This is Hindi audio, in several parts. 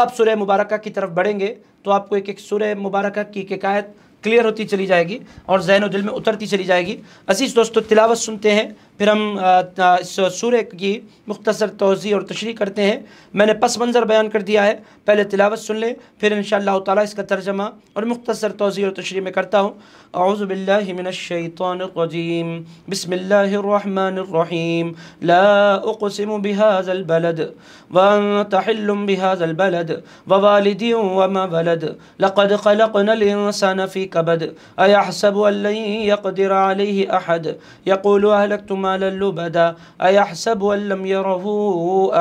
आप सुरह मुबारक की तरफ बढ़ेंगे तो आपको एक एक सुरह मुबारक की किकायत क्लियर होती चली जाएगी और जहन दिल में उतरती चली जाएगी अजीज़ दोस्तों तिलावत सुनते हैं फिर हम सूर्य की मुख्तसर तोज़ी और तशरी करते हैं मैंने पस मंज़र बयान कर दिया है पहले तिलावत सुन लें फिर इन ताला इसका तर्जमा और मुख्तसर तोज़ी और तशरी में करता हूँ अज़बिल्लिमिनशैतरजीम बसमिल्लर लाक़सम बिहाज़लबलद वम बिहाज़लबलद ववालदी वमा वलद लक़द ख़लक़नलसानफ़ी कबद अयासब यकदिर अलह अहद यक़ूल अहलक तुम على اللبدا أيحسب أن لم يره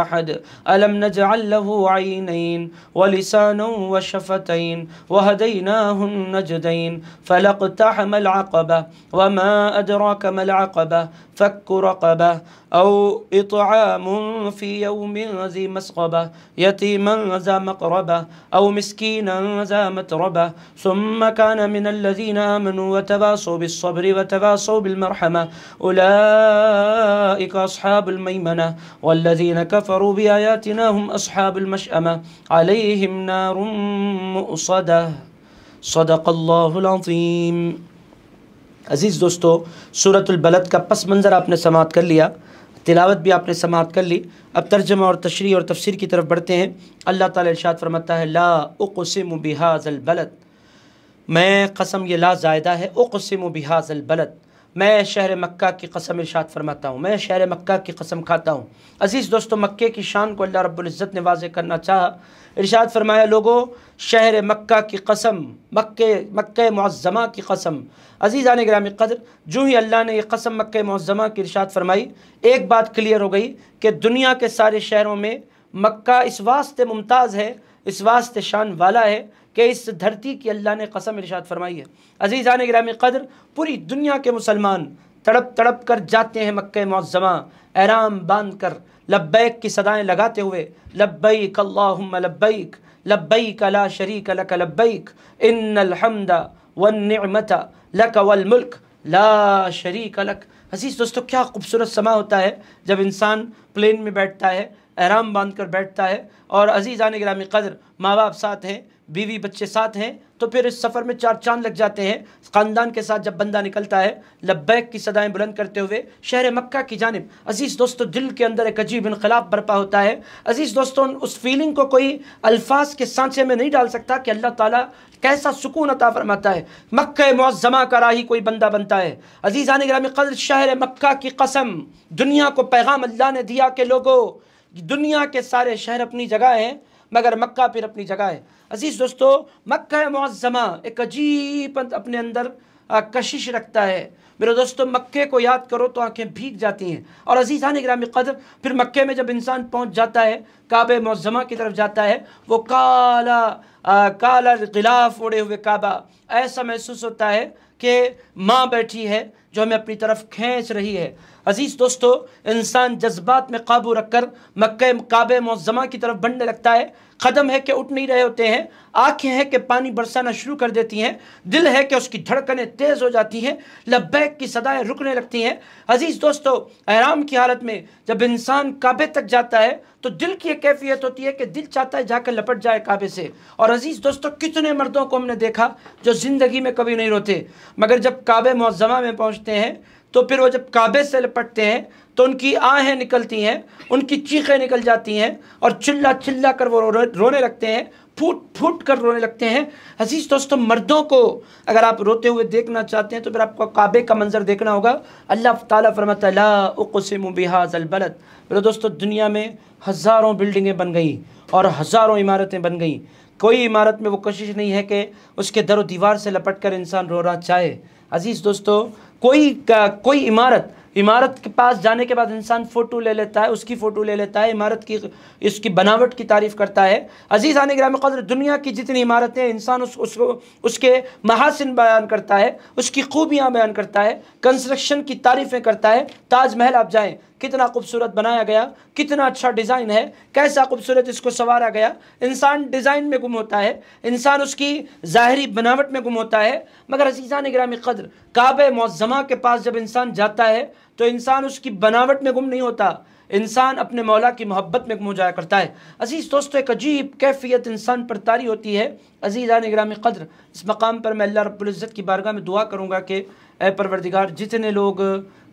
أحد ألم نجعل له عينين ولسانا وشفتين وهديناه النجدين فلاقتحم العقبة وما أدراك ما العقبة فك رقبة أو إطعام في يوم ذي مسقبة يتيما ذا مقربة أو مسكينا ذا متربة ثم كان من الذين آمنوا وتباصوا بالصبر وتباصوا بالمرحمة أولئك أولئك أصحاب الميمنة والذين كفروا بآياتنا هم أصحاب المشأمة عليهم نار مؤصدة صدق الله العظيم अज़ीज़ दोस्तों सूरतुल्बलद का पस मंज़र आपने समात कर लिया तिलावत भी आपने समाप्त कर ली अब तर्जमा और तशरी और तफसर की तरफ बढ़ते हैं अल्लाह ताला इरशाद फरमाता है ला उकसम बिहाज़ल बलद मैं कसम ये ला जायदा है उकसम बिहाज़ल बलद मैं शहर मक्का की कसम इर्शाद फरमाता हूँ मैं शहर मक्का की कसम खाता हूँ अज़ीज़ दोस्तों मक्के की शान को अल्लाह रब्ज़त ने वाज करना चाहा इर्शाद फरमाया लोगों शहर मक्का की कसम मक्के मक्के मुज़मा की कसम अज़ीज़ आने ग्राम कदर जो ही अल्लाह ने यह कसम मक्के मुज़मा की इर्शाद फरमाई एक बात क्लियर हो गई कि दुनिया के सारे शहरों में मक्का इस वास्ते मुमताज़ है इस वास्ते शान वाला है कि इस धरती की अल्लाह ने कसम इरशाद फरमाई है आने ग्राम कदर पूरी दुनिया के मुसलमान तड़प तड़प कर जाते हैं मक् मौजमा आराम बांध कर लब्बैक की सदाएँ लगाते हुए लब्बैक अल्लाहुम्मा लब्बैक लब्बैक ला शरीक लक लब्बैक इन्नल हम्दा वन निमता लक वल मुल्क ला शरीक लक हसीस दोस्तों क्या खूबसूरत समा होता है जब इंसान प्लेन में बैठता है आराम बांध कर बैठता है और अजीज़ आने ग्रामी कदर माँ बाप साथ हैं बीवी बच्चे साथ हैं तो फिर इस सफ़र में चार चांद लग जाते हैं ख़ानदान के साथ जब बंदा निकलता है लब्बैक की सदाएं बुलंद करते हुए शहर मक्का की जानब अज़ीज़ दोस्तों दिल के अंदर एक अजीब इनकलाब बरपा होता है अज़ीज़ दोस्तों उस फीलिंग को कोई अल्फाज के सांचे में नहीं डाल सकता कि अल्लाह ताला कैसा सुकून अता फरमाता है मक्का मौजमा का राही कोई बंदा बनता है आने ग्रामी कदर शहर मक्का की कसम दुनिया को पैगाम अल्लाह ने दिया कि लोगों दुनिया के सारे शहर अपनी जगह हैं मगर मक्का फिर अपनी जगह है अजीज़ दोस्तों मक्का मुआज़मा एक अजीब अपने अंदर कशिश रखता है मेरे दोस्तों मक्के को याद करो तो आंखें भीग जाती हैं और अजीज़ान ग्राम कदर फिर मक्के में जब इंसान पहुंच जाता है काब मौजमा की तरफ जाता है वो काला आ, काला गिलाफ ओढ़े हुए काबा ऐसा महसूस होता है कि माँ बैठी है जो हमें अपनी तरफ खींच रही है अज़ीज़ दोस्तों इंसान जज्बात में काबू रख कर मक् काबे मुजमा की तरफ बढ़ने लगता है कदम है कि उठ नहीं रहे होते हैं आँखें हैं कि पानी बरसाना शुरू कर देती हैं दिल है कि उसकी धड़कनें तेज़ हो जाती हैं लब्बैक की सदाएं रुकने लगती हैं अज़ीज़ दोस्तों आराम की हालत में जब इंसान काबे तक जाता है तो दिल की एक कैफियत होती है कि दिल चाहता है जाकर लपट जाए काबे से और अज़ीज़ दोस्तों कितने मर्दों को हमने देखा जो ज़िंदगी में कभी नहीं रोते मगर जब काबे मुजमा में पहुँचते हैं तो फिर वो जब काबे से लपटते हैं तो उनकी आहें निकलती हैं उनकी चीखें निकल जाती हैं और चिल्ला चिल्ला कर वो रो, रोने लगते हैं फूट फूट कर रोने लगते हैं हसीज दोस्तों मर्दों को अगर आप रोते हुए देखना चाहते हैं तो फिर आपको काबे का मंजर देखना होगा अल्लाह ताला फरमत उकसम बिहाज मेरे दोस्तों दुनिया में हज़ारों बिल्डिंगें बन गई और हज़ारों इमारतें बन गई कोई इमारत में वो कोशिश नहीं है कि उसके दर दीवार से लपट कर इंसान रोना चाहे अजीज़ दोस्तों कोई कोई इमारत इमारत के पास जाने के बाद इंसान फ़ोटो ले लेता है उसकी फ़ोटो ले लेता है इमारत की इसकी बनावट की तारीफ़ करता है अजीज़ आने ग्राम कदर दुनिया की जितनी इमारतें इंसान उस उसको उसके महासिन बयान करता है उसकी खूबियाँ बयान करता है कंस्ट्रक्शन की तारीफ़ें करता है ताजमहल आप जाएँ कितना खूबसूरत बनाया गया कितना अच्छा डिज़ाइन है कैसा खूबसूरत इसको संवारा गया इंसान डिज़ाइन में गुम होता है इंसान उसकी ज़ाहरी बनावट में गुम होता है मगर अजीज़ा ग्रामी कदर काब मौजमा के पास जब इंसान जाता है तो इंसान उसकी बनावट में गुम नहीं होता इंसान अपने मौला की मोहब्बत में गुम हो जाया करता है अजीज़ दोस्तों एक अजीब कैफियत इंसान पर तारी होती है अजीज़ा ग्रामी कदर इस मकाम पर मैं अल्लाह रबुल्ज़त की बारगाह में दुआ करूँगा कि ए परवरदिगार जितने लोग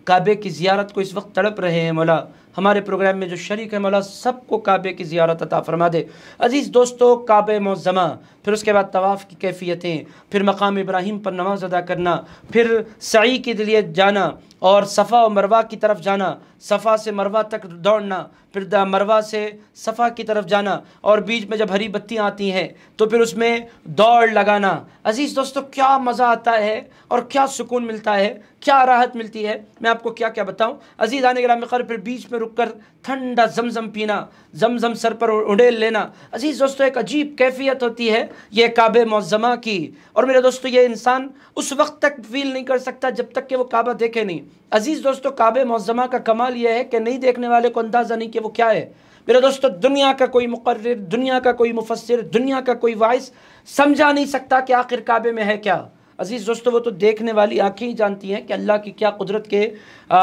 काबे की ज़ियारत को इस वक्त तड़प रहे हैं मौला हमारे प्रोग्राम में जो शरीक है मौला सबको काबे की जियारत अता फरमा दे अज़ीज़ दोस्तों काबे मौजमा फिर उसके बाद तवाफ़ की कैफियतें फिर मकाम इब्राहिम पर नमाज अदा करना फिर सई के लिए जाना और सफ़ा और मरवा की तरफ जाना सफ़ा से मरवा तक दौड़ना फिर मरवा से सफ़ा की तरफ जाना और बीच में जब हरी बत्तियाँ आती हैं तो फिर उसमें दौड़ लगाना अज़ीज़ दोस्तों क्या मज़ा आता है और क्या सुकून मिलता है क्या राहत मिलती है मैं आपको क्या क्या बताऊँ अजीज़ आने के कर फिर बीच में रुक कर ठंडा जमजम पीना जमजम सर पर उड़ेल लेना अजीज़ दोस्तों एक अजीब कैफियत होती है ये काब मौजमा की और मेरे दोस्तों ये इंसान उस वक्त तक फील नहीं कर सकता जब तक कि वो काबा देखे नहीं अजीज़ दोस्तों काब मौजमा का कमाल यह है कि नहीं देखने वाले को अंदाज़ा नहीं कि वो क्या है मेरे दोस्तों दुनिया का कोई मुकर दुनिया का कोई मुफसर दुनिया का कोई वाइस समझा नहीं सकता कि आखिर काबे में है क्या अजीज़ दोस्तों वो तो देखने वाली आँखें ही जानती हैं कि अल्लाह की क्या कुदरत के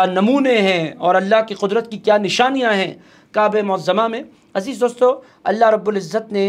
नमूने हैं और अल्लाह की कुदरत की क्या निशानियाँ हैं काब मौजमा में अजीज़ दोस्तों अल्लाह रब्ज़त ने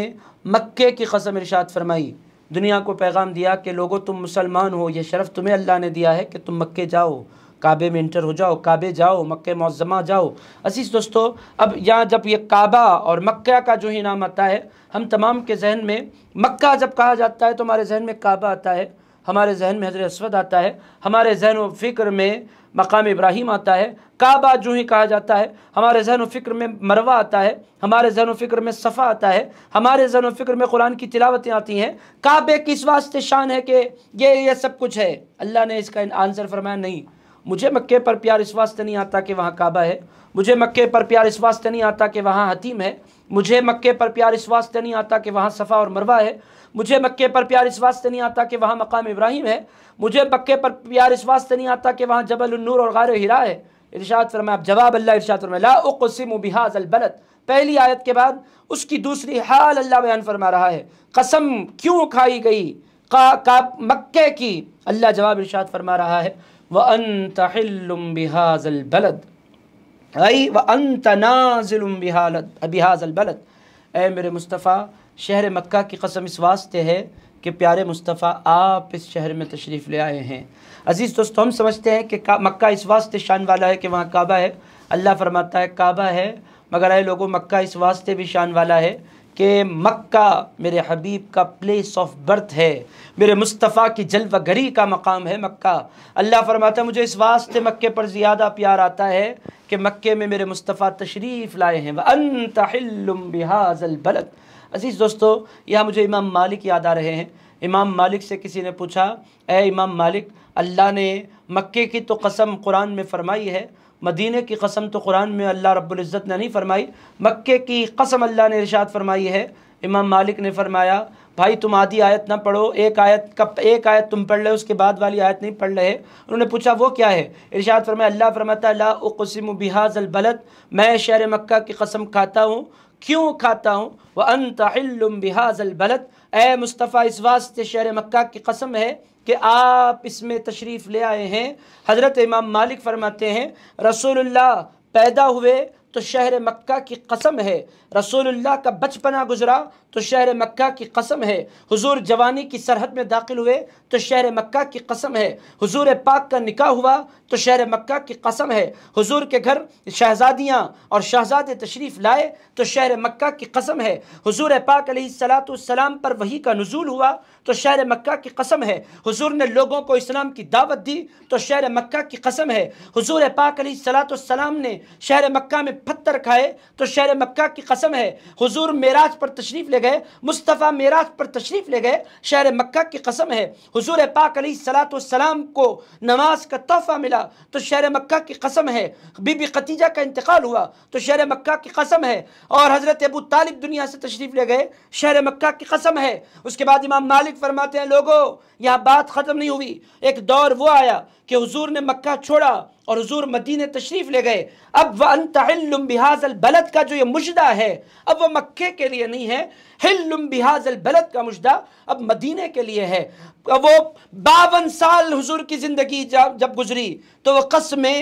मक्के की कसम इरशाद फरमाई दुनिया को पैगाम दिया कि लोगों तुम मुसलमान हो यह शरफ़ तुम्हें अल्लाह ने दिया है कि तुम मक्के जाओ काबे में इंटर हो जाओ काबे जाओ मक्के मौजमा जाओ असीस दोस्तों अब यहाँ जब ये काबा और मक्का का जो ही नाम आता है हम तमाम के जहन में मक्का जब कहा जाता है तो हमारे जहन में काबा आता है हमारे जहन में हजर असवद आता है हमारे जहन व फ़िक्र में मकाम इब्राहिम आता है काबा जो ही कहा जाता है हमारे जहन व फ़िक्र में मरवा आता है हमारे जहन व फ़िक्र में सफ़ा आता है हमारे जहन व फ़िक्र में कुरान की तिलावतें आती हैं काबे किस वास्ते शान है कि ये ये सब कुछ है अल्लाह ने इसका आंसर फरमाया नहीं मुझे मक्के पर प्यार इस वास्ते नहीं आता कि वहाँ काबा है मुझे मक्के पर प्यार इस वास्ते नहीं आता कि वहाँ हतीम है मुझे मक्के पर प्यार इस वास्ते नहीं आता कि वहाँ सफ़ा और मरवा है मुझे मक्के पर प्यार इस वास्ते नहीं आता कि वहाँ मकाम इब्राहिम है मुझे मक्के पर प्यार इस वास्ते नहीं आता कि वहाँ जबल नूर और गार हिरा है इरशाद फरमाया जवाब अल्लाह इर्शाद फरमाया लाउकसिम बिहाज अलबलद पहली आयत के बाद उसकी दूसरी हाल अल्लाह बयान फरमा रहा है कसम क्यों खाई गई का, का मक्के की अल्लाह जवाब इर्शाद फरमा रहा है व अन बिहाजल बलद अई व अंत तनाजिल बिहालत बिहाज अलबलद ए मेरे मुस्तफ़ा शहर मक्का की कसम इस वास्ते है कि प्यारे मुस्तफ़ा आप इस शहर में तशरीफ़ ले आए हैं अज़ीज़ दोस्तों हम समझते हैं कि मक्का इस वास्ते शान वाला है कि वहाँ काबा है अल्लाह फरमाता है काबा है मगर आए लोगों मक्का इस वास्ते भी शान वाला है कि मक्का मेरे हबीब का प्लेस ऑफ बर्थ है मेरे मुस्तफ़ा की जलवागरी का मकाम है मक्का अल्लाह फरमाता है मुझे इस वास्ते मक्के पर ज़्यादा प्यार आता है कि मक्के में मेरे मुस्तफ़ा तशरीफ़ लाए हैं वह अनतम बिहाजल बलत अजीज़ दोस्तों यह मुझे इमाम मालिक याद आ रहे हैं इमाम मालिक से किसी ने पूछा ए इमाम मालिक अल्लाह ने मक्के की तो कसम कुरान में फ़रमाई है मदीने की कसम तो कुरान में अल्लाह रब्ज़त ने नहीं फ़रमाई मक्के की कसम अल्लाह ने इरशाद फरमाई है इमाम मालिक ने फरमाया भाई तुम आधी आयत ना पढ़ो एक आयत कब एक आयत तुम पढ़ रहे हो उसके बाद वाली आयत नहीं पढ़ रहे उन्होंने पूछा वो क्या है इरशाद फरमाया अल्लाह फरमाता ला उकसिम बिहाज अलबलद मैं शहर मक्का की कसम खाता हूँ क्यों खाता हूँ वह अनतम बिहाजल बलत ए मुस्तफ़ा इस वास्ते शहर मक्का की कसम है कि आप इसमें तशरीफ़ ले आए हैं हज़रत इमाम मालिक फरमाते हैं रसूलुल्लाह पैदा हुए तो शहर मक्का की कसम है रसूलुल्लाह का बचपना गुजरा तो शहर मक्का की कसम है हुजूर जवानी की सरहद में दाखिल हुए तो शहर मक्का की कसम है हुजूर पाक का निकाह हुआ तो शहर मक्का की कसम है हुजूर के घर शहजादियाँ और शहजादे तशरीफ़ लाए तो शहर मक्का की कसम है हुजूर पाक सलाम पर वही का नज़ूल हुआ तो शहर मक्का की कसम है हुजूर ने लोगों को इस्लाम की दावत दी तो शहर मक्का की कसम है हुजूर पाक अली सलाम ने शहर मक्का में पत्थर खाए तो शहर मक्का की कसम है हुजूर मेराज पर तशरीफ़ ले गए मुस्तफ़ा मेराज पर तशरीफ़ ले गए शहर मक्का की कसम है हुजूर पाक सलाम को नमाज का तोहफ़ा मिला तो शहर मक्का की कसम है बीबी खतीजा का इंतकाल हुआ तो शहर मक्का की कसम है और हज़रत अबू तालिब दुनिया से तशरीफ़ ले गए शहर मक्का की कसम है उसके बाद इमाम मालिक मालिक फरमाते हैं लोगों यह बात ख़त्म नहीं हुई एक दौर वो आया कि हजूर ने मक्का छोड़ा और हजूर मदीने तशरीफ़ ले गए अब वह अन अनतम बिहाजल बलद का जो ये मुशदा है अब वह मक्के के लिए नहीं है हिल्लुम बिहाजल बलद का मुशदा अब मदीने के लिए है वो बावन साल हजूर की ज़िंदगी जब गुजरी तो वह कस्म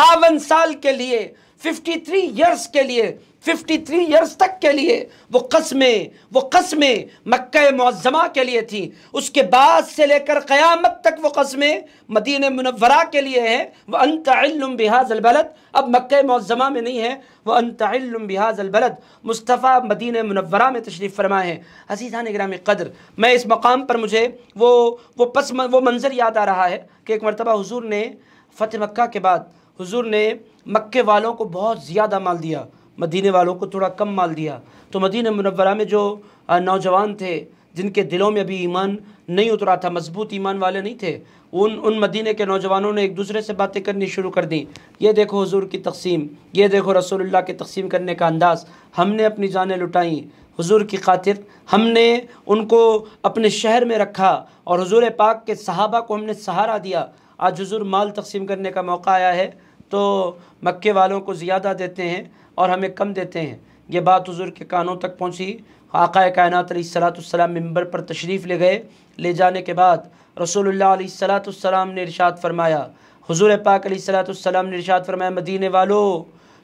बावन साल के लिए 53 इयर्स के लिए 53 इयर्स तक के लिए वो कस्में वो कस्में मक्का मुजमा के लिए थी उसके बाद से लेकर क़यामत तक वो कस्में मदीन मुनवरा के लिए हैं वह अनतम बिहाज़लबलद अब मक्का मुजमा में नहीं है वह अनतम बिहाज़लबलद मुस्तफ़ा मदीन मुनवरा में तशरीफ़ फरमा है अजीज़ा ग्राम कदर मैं इस मकाम पर मुझे वो वो पस वो मंज़र याद आ रहा है कि एक मरतबा हजूर ने फ़तह मक्का के बाद हजूर ने मक्के वालों को बहुत ज़्यादा माल दिया मदीने वालों को थोड़ा कम माल दिया तो मदीन मनवरा में जो नौजवान थे जिनके दिलों में अभी ईमान नहीं उतरा था मजबूत ईमान वाले नहीं थे उन उन मदीने के नौजवानों ने एक दूसरे से बातें करनी शुरू कर दी ये देखो हुजूर की तकसीम ये देखो रसोल्ला की तकसीम करने का अंदाज़ हमने अपनी जानें लुटाईं हुजूर की खातिर हमने उनको अपने शहर में रखा और हुजूर पाक के सहाबा को हमने सहारा दिया आज हुजूर माल तकसीम करने का मौका आया है तो मक्के वालों को ज़्यादा देते हैं और हमें कम देते हैं ये बात हजूर के कानों तक पहुँची आका कायनात सलाम मंबर पर तशरीफ़ ले गए ले जाने के बाद रसोल्ला सलाम ने इरशाद फरमाया हजूर पाक सलाम ने इरशाद फरमाया मदीने वालों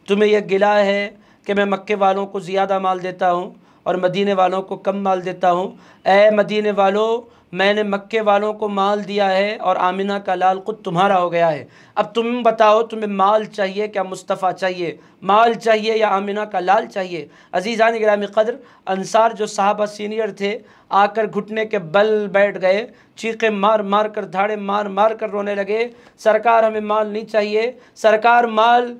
तुम्हें यह गिला है कि मैं मक्के वालों को ज़्यादा माल देता हूँ और मदीने वालों को कम माल देता हूँ ए मदीने वालों मैंने मक्के वालों को माल दिया है और आमिना का लाल खुद तुम्हारा हो गया है अब तुम बताओ तुम्हें माल चाहिए क्या मुस्तफ़ा चाहिए माल चाहिए या आमिना का लाल चाहिए अजीज़ान ग्रामी कदर अनसार जो साहबा सीनियर थे आकर घुटने के बल बैठ गए चीखे मार मार कर धाड़े मार मार कर रोने लगे सरकार हमें माल नहीं चाहिए सरकार माल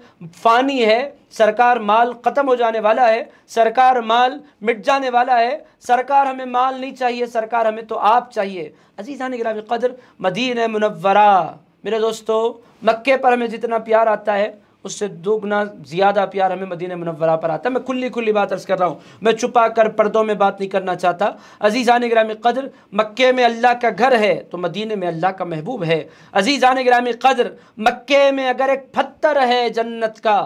फ़ानी है सरकार माल ख़त्म हो जाने वाला है सरकार माल मिट जाने वाला है सरकार हमें माल नहीं चाहिए सरकार हमें तो आप चाहिए अजीज़ान ग्राम कदर मदीन मुनवरा मेरे दोस्तों मक्के पर हमें जितना प्यार आता है उससे दो गुना ज़्यादा प्यार हमें मदीन मुनवरा पर आता है मैं खुली खुली बात अर्ज़ कर रहा हूँ मैं छुपा कर पर्दों में बात नहीं करना चाहता अजीज़ान ग्राम कदर मक्के में अल्लाह का घर है तो मदीने में अल्लाह का महबूब है आने ग्राम कदर मक्के में अगर एक पत्थर है जन्नत का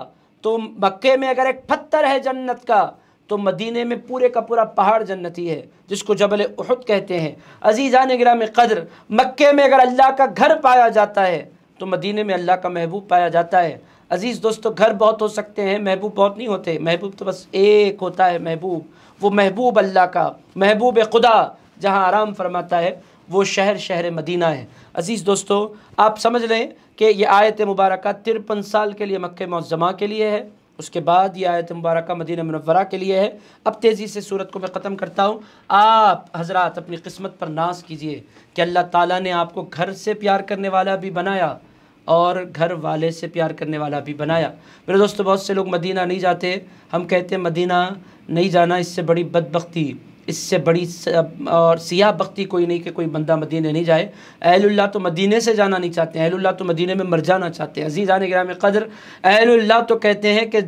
तो मक्के में अगर एक पत्थर है जन्नत का तो मदीने में पूरे का पूरा पहाड़ जन्नती है जिसको जबल उहद कहते हैं अजीज़ान ग्राम कदर मक्के में अगर अल्लाह का घर पाया जाता है तो मदीने में अल्लाह का महबूब पाया जाता है अज़ीज़ दोस्तों घर बहुत हो सकते हैं महबूब बहुत नहीं होते महबूब तो बस एक होता है महबूब वो महबूब अल्लाह का महबूब खुदा जहाँ आराम फरमाता है वो शहर शहर मदीना है अज़ीज़ दोस्तों आप समझ लें कि यह आयत मुबारक तिरपन साल के लिए मक् मौजमा के लिए है उसके बाद ये आयत मुबारक मदीना मनवरा के लिए है अब तेज़ी से सूरत को मैं ख़त्म करता हूँ आप हजरात अपनी किस्मत पर नाज कीजिए कि अल्लाह ताली ने आपको घर से प्यार करने वाला भी बनाया और घर वाले से प्यार करने वाला भी बनाया मेरे दोस्तों बहुत से लोग मदीना नहीं जाते हम कहते हैं मदीना नहीं जाना इससे बड़ी बदबकती इससे बड़ी और सियाह बख्ती कोई नहीं कि कोई बंदा मदीने नहीं जाए अहल्ला तो मदीने से जाना नहीं चाहते हैं अहल्ला तो मदीने में मर जाना चाहते हैं अजीज़ के ग्राम कदर अहल्ला तो कहते हैं कि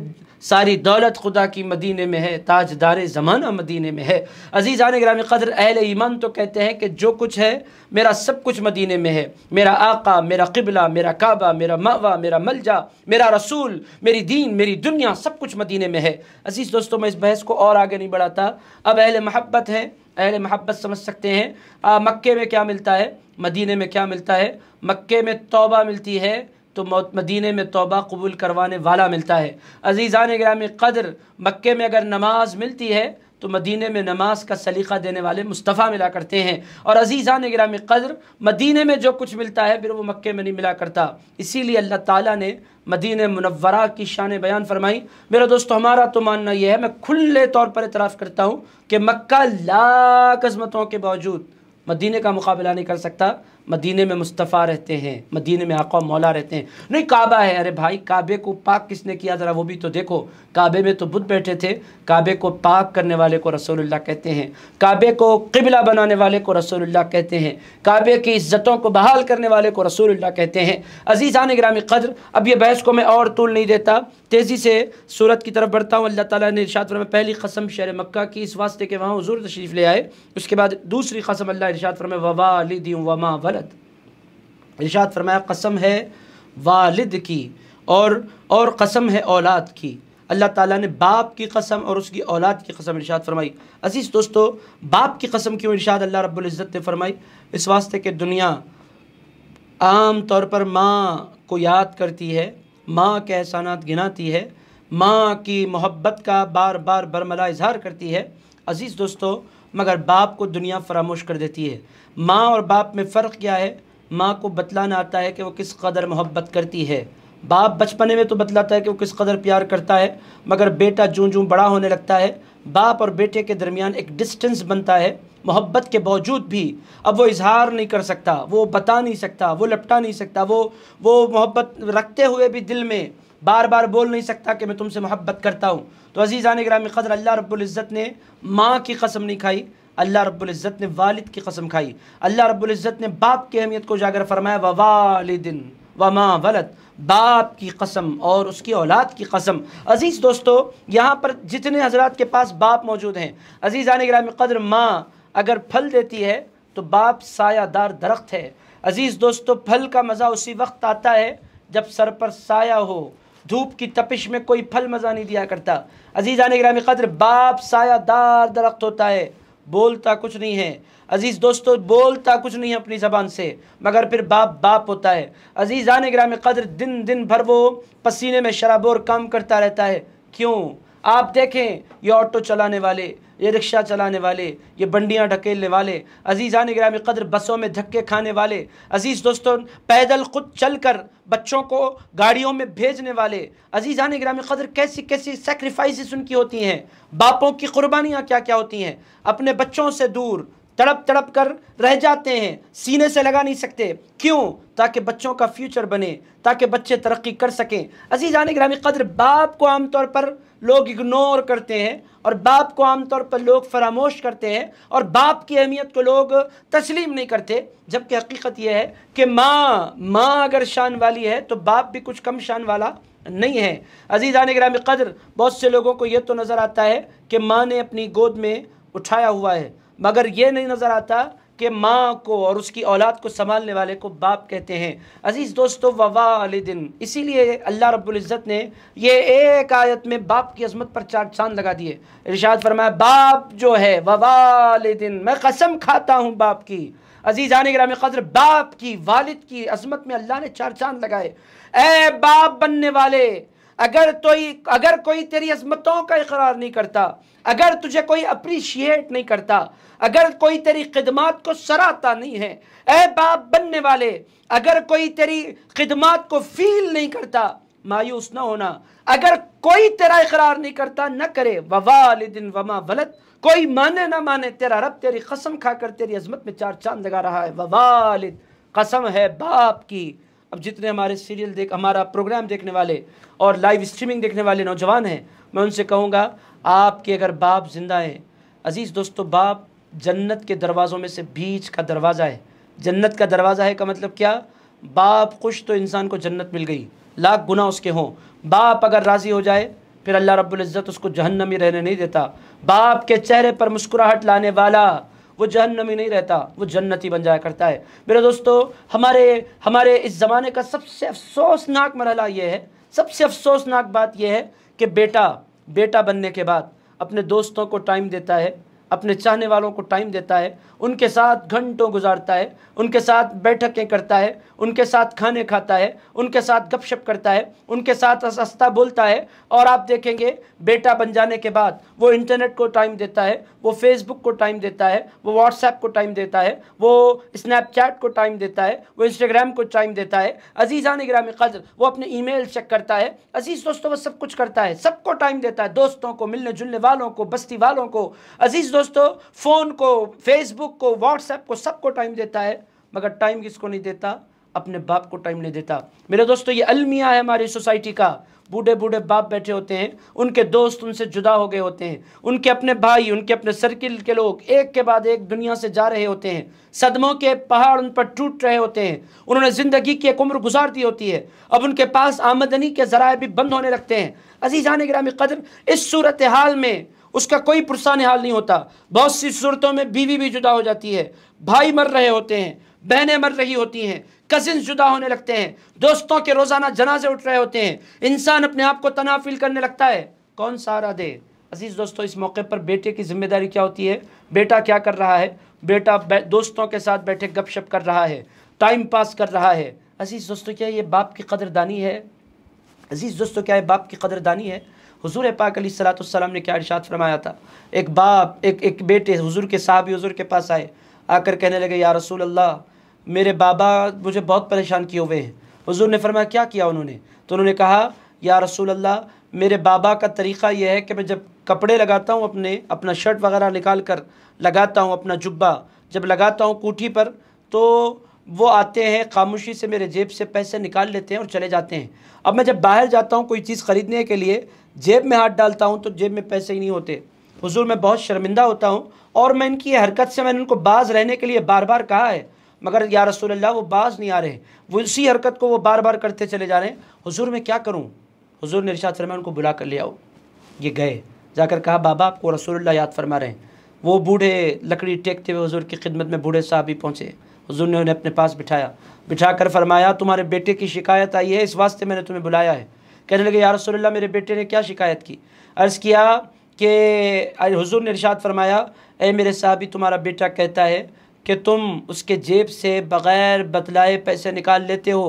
सारी दौलत खुदा की मदीने में है ताजदार ज़माना मदीने में है आने ग्राम कदर अहल ईमान तो कहते हैं कि जो कुछ है मेरा सब कुछ मदीने में है मेरा आका मेरा किबला मेरा काबा मेरा मावा मेरा मलजा मेरा रसूल मेरी दीन मेरी दुनिया सब कुछ मदीने में है अजीज़ दोस्तों मैं इस बहस को और आगे नहीं बढ़ाता अब अहल महब्बत है अहल महब्बत समझ सकते हैं मक्के में क्या मिलता है मदीने में क्या मिलता है मक्के में तोबा मिलती है तो मदीने में तोबा कबूल करवाने वाला मिलता है अजीज़ान ग्राम कदर मक्के में अगर नमाज मिलती है तो मदीने में नमाज का सलीक़ा देने वाले मुस्तफ़ा मिला करते हैं और अजीज़ान ग्राम कदर मदीने में जो कुछ मिलता है फिर वो मक्के में नहीं मिला करता इसीलिए अल्लाह ताला ने मदीन मुनवरा की शान बयान फरमाई मेरा दोस्त हमारा तो मानना यह है मैं खुले तौर पर इतराफ़ करता हूँ कि मक्का लाख अजमतों के बावजूद मदीने का मुकाबला नहीं कर सकता मदीने में मुस्तफ़ा रहते हैं मदीने में आका मौला रहते हैं नहीं काबा है अरे भाई काबे को पाक किसने किया ज़रा वो भी तो देखो काबे में तो बुद्ध बैठे थे काबे को पाक करने वाले को रसोल्ला कहते हैं काबे को किबला बनाने वाले को रसोल्ला कहते हैं काबे की इज़्ज़तों को बहाल करने वाले को रसोल्ला कहते हैं अजीज़ान ग्रामी कदर अब यह बहस को मैं और तूल नहीं देता तेज़ी से सूरत की तरफ बढ़ता हूँ अल्लाह ताली ने इर्शाद में पहली कसम शेर मक् की इस वास्ते के वहाँ हजूर तशरीफ़ ले आए उसके बाद दूसरी कसम अल्लाह इर्शाद फरमाया वबा दी वमा वलद इर्शाद फरमाया कसम है वालिद की और और कसम है औलाद की अल्लाह ताला ने बाप की कसम और उसकी औलाद की कसम इर्शाद फरमाई अजीज़ दोस्तों बाप की कसम क्यों इर्शाद अल्लाह रब्बुल इज़्ज़त ने फरमाई इस वास्ते कि दुनिया आम तौर पर माँ को याद करती है माँ के एहसानात गिनाती है माँ की मोहब्बत का बार बार बरमला इजहार करती है अज़ीज़ दोस्तों मगर बाप को दुनिया फरामोश कर देती है माँ और बाप में फ़र्क क्या है माँ को बतलाना आता है कि वो किस कदर मोहब्बत करती है बाप बचपने में तो बतलाता है कि वो किस कदर प्यार करता है मगर बेटा जूँ जूँ बड़ा होने लगता है बाप और बेटे के दरमियान एक डिस्टेंस बनता है मोहब्बत के बावजूद भी अब वो इजहार नहीं कर सकता वो बता नहीं सकता वो लपटा नहीं सकता वो वो मोहब्बत रखते हुए भी दिल में बार बार बोल नहीं सकता कि मैं तुमसे मोहब्बत करता हूँ तो अजीज़ान ग्राम कदर अल्लाह रब्ज़त ने माँ की कसम नहीं खाई अल्लाह रब्ज़त ने वालिद की कसम खाई अल्लाह रब्ज़त ने बाप की अहमियत को जागर फरमाया व वालदिन व माँ वलत बाप की कसम और उसकी औलाद की कसम अज़ीज़ दोस्तों यहाँ पर जितने हजरात के पास बाप मौजूद हैं अज़ीज़ आने ग्राम कदर माँ अगर फल देती है तो बाप सायादार दरख्त है अज़ीज़ दोस्तों फल का मज़ा उसी वक्त आता है जब सर पर साया हो धूप की तपिश में कोई फल मज़ा नहीं दिया करता अजीज़ आने ग्रामी कदर बाप सायादार दरख्त होता है बोलता कुछ नहीं है अजीज़ दोस्तों बोलता कुछ नहीं है अपनी ज़बान से मगर फिर बाप बाप होता है अजीज़ आने ग्राम कदर दिन दिन भर वो पसीने में शराबोर और काम करता रहता है क्यों आप देखें ये ऑटो चलाने वाले ये रिक्शा चलाने वाले ये बंडियाँ ढकेलने वाले अजीज़ान ग्राम कदर बसों में धक्के खाने वाले अज़ीज़ दोस्तों पैदल खुद चल कर बच्चों को गाड़ियों में भेजने वाले अजीज़ान ग्राम कदर कैसी कैसी सेक्रीफाइसेस उनकी होती हैं बापों की कुर्बानियाँ क्या क्या होती हैं अपने बच्चों से दूर तड़प तड़प कर रह जाते हैं सीने से लगा नहीं सकते क्यों ताकि बच्चों का फ्यूचर बने ताकि बच्चे तरक्की कर सकें अजीज़ आने ग्रामी कदर बाप को आमतौर पर लोग इग्नोर करते हैं और बाप को आमतौर पर लोग फरामोश करते हैं और बाप की अहमियत को लोग तस्लीम नहीं करते जबकि हकीकत यह है कि माँ माँ अगर शान वाली है तो बाप भी कुछ कम शान वाला नहीं है अजीज़ आने ग्रामी कदर बहुत से लोगों को यह तो नज़र आता है कि माँ ने अपनी गोद में उठाया हुआ है मगर ये नहीं नज़र आता कि माँ को और उसकी औलाद को संभालने वाले को बाप कहते हैं अज़ीज़ दोस्तों व वालदिन इसीलिए अल्लाह रब्ज़त ने ये एक आयत में बाप की अजमत पर चार चांद लगा दिए इर्शाद फरमाया बाप जो है व वालदिन मैं कसम खाता हूँ बाप की अजीज़ आने ग्राम कदर बाप की वालिद की अजमत में अल्लाह ने चार चांद लगाए ए बाप बनने वाले अगर तो अगर कोई तेरी अजमतों का इकरार नहीं करता अगर तुझे कोई अप्रिशिएट नहीं करता अगर कोई तेरी खिदमत को सराहता नहीं है ऐ बाप बनने वाले अगर कोई तेरी खिदमत को फील नहीं करता मायूस ना होना अगर कोई तेरा इकरार नहीं करता न करे वालिदिन वमा वलत कोई माने ना माने तेरा रब तेरी कसम खाकर तेरी अजमत में चार चांद लगा रहा है ववालिद कसम है बाप की अब जितने हमारे सीरियल देख हमारा प्रोग्राम देखने वाले और लाइव स्ट्रीमिंग देखने वाले नौजवान हैं मैं उनसे कहूँगा आपके अगर बाप जिंदा हैं अज़ीज़ दोस्तों बाप जन्नत के दरवाज़ों में से बीच का दरवाज़ा है जन्नत का दरवाज़ा है का मतलब क्या बाप खुश तो इंसान को जन्नत मिल गई लाख गुना उसके हों बाप अगर राज़ी हो जाए फिर अल्लाह रब्बुल इज़्ज़त उसको जहन्नमी रहने नहीं देता बाप के चेहरे पर मुस्कुराहट लाने वाला वो जहन्नमी नहीं रहता वो जन्नती बन जाया करता है मेरे दोस्तों हमारे हमारे इस ज़माने का सबसे अफसोसनाक मरहला ये है सबसे अफसोसनाक बात यह है कि बेटा बेटा बनने के बाद अपने दोस्तों को टाइम देता है अपने चाहने वालों को टाइम देता है उनके साथ घंटों गुजारता है उनके साथ बैठकें करता है उनके साथ खाने खाता है उनके साथ गपशप करता है उनके साथ सस्ता बोलता है और आप देखेंगे बेटा बन जाने के बाद वो इंटरनेट को टाइम देता है वो फेसबुक को टाइम देता है वो व्हाट्सएप को टाइम देता है वो स्नैपचैट को टाइम देता है वो इंस्टाग्राम को टाइम देता है अजीज़ान ग्राम कदर वो अपने मेल चेक करता है अजीज़ दोस्तों वह सब कुछ करता है सबको टाइम देता है दोस्तों को मिलने जुलने वालों को बस्ती वालों को अजीज़ दोस्तों दोस्तों फ़ोन को फेसबुक को व्हाट्सएप को सबको टाइम देता है मगर टाइम किसको नहीं देता अपने बाप को टाइम नहीं देता मेरे दोस्तों ये अलमिया है हमारी सोसाइटी का बूढ़े बूढ़े बाप बैठे होते हैं उनके दोस्त उनसे जुदा हो गए होते हैं उनके अपने भाई उनके अपने सर्किल के लोग एक के बाद एक दुनिया से जा रहे होते हैं सदमों के पहाड़ उन पर टूट रहे होते हैं उन्होंने ज़िंदगी की एक उम्र गुजार दी होती है अब उनके पास आमदनी के ज़राए भी बंद होने लगते हैं अजीज़ान ग्रामी कदर इस सूरत हाल में उसका कोई पुरसान हाल नहीं होता बहुत सी सूरतों में बीवी भी जुदा हो जाती है भाई मर रहे होते हैं बहनें मर रही होती हैं कजिन जुदा होने लगते हैं दोस्तों के रोज़ाना जनाजे उठ रहे होते हैं इंसान अपने आप को तनाफिल फील करने लगता है कौन सहारा दे अजीज़ दोस्तों इस मौके पर बेटे की जिम्मेदारी क्या होती है बेटा क्या कर रहा है बेटा दोस्तों के साथ बैठे गपशप कर रहा है टाइम पास कर रहा है अजीज़ दोस्तों क्या ये बाप की कदरदानी है अजीज़ दोस्तों क्या ये बाप की कदरदानी है हुजूर पाक सलाम ने क्या इरशाद फरमाया था एक बाप एक एक बेटे हुजूर के साहब हुजूर के पास आए आकर कहने लगे या रसूल अल्लाह मेरे बाबा मुझे बहुत परेशान किए हुए हैं हुजूर ने फरमाया क्या किया उन्होंने तो उन्होंने कहा या रसूल अल्लाह मेरे बाबा का तरीक़ा यह है कि मैं जब कपड़े लगाता हूँ अपने अपना शर्ट वगैरह निकाल कर लगाता हूँ अपना जुब्बा जब लगाता हूँ कोठी पर तो वो आते हैं खामोशी से मेरे जेब से पैसे निकाल लेते हैं और चले जाते हैं अब मैं जब बाहर जाता हूँ कोई चीज़ ख़रीदने के लिए जेब में हाथ डालता हूँ तो जेब में पैसे ही नहीं होते हुजूर मैं बहुत शर्मिंदा होता हूँ और मैं इनकी हरकत से मैंने उनको बाज रहने के लिए बार बार कहा है मगर या रसूल अल्लाह वो बाज नहीं आ रहे वो इसी हरकत को वो बार बार करते चले जा रहे हैं हुजूर मैं क्या करूँ हुजूर ने इरशाद फरमाया उनको बुला कर ले आओ ये गए जाकर कहा बाबा आपको रसूल याद फरमा रहे हैं वो बूढ़े लकड़ी टेकते हुए हुजूर की खिदमत में बूढ़े साहब ही पहुँचे हुजूर ने उन्हें अपने पास बिठाया बिठा कर फरमाया तुम्हारे बेटे की शिकायत आई है इस वास्ते मैंने तुम्हें बुलाया है कहने लगे या रसोल्ला मेरे बेटे ने क्या शिकायत की अर्ज़ किया कि हजूर ने रिशात फरमाया ए मेरे साहबी तुम्हारा बेटा कहता है कि तुम उसके जेब से बग़ैर बतलाए पैसे निकाल लेते हो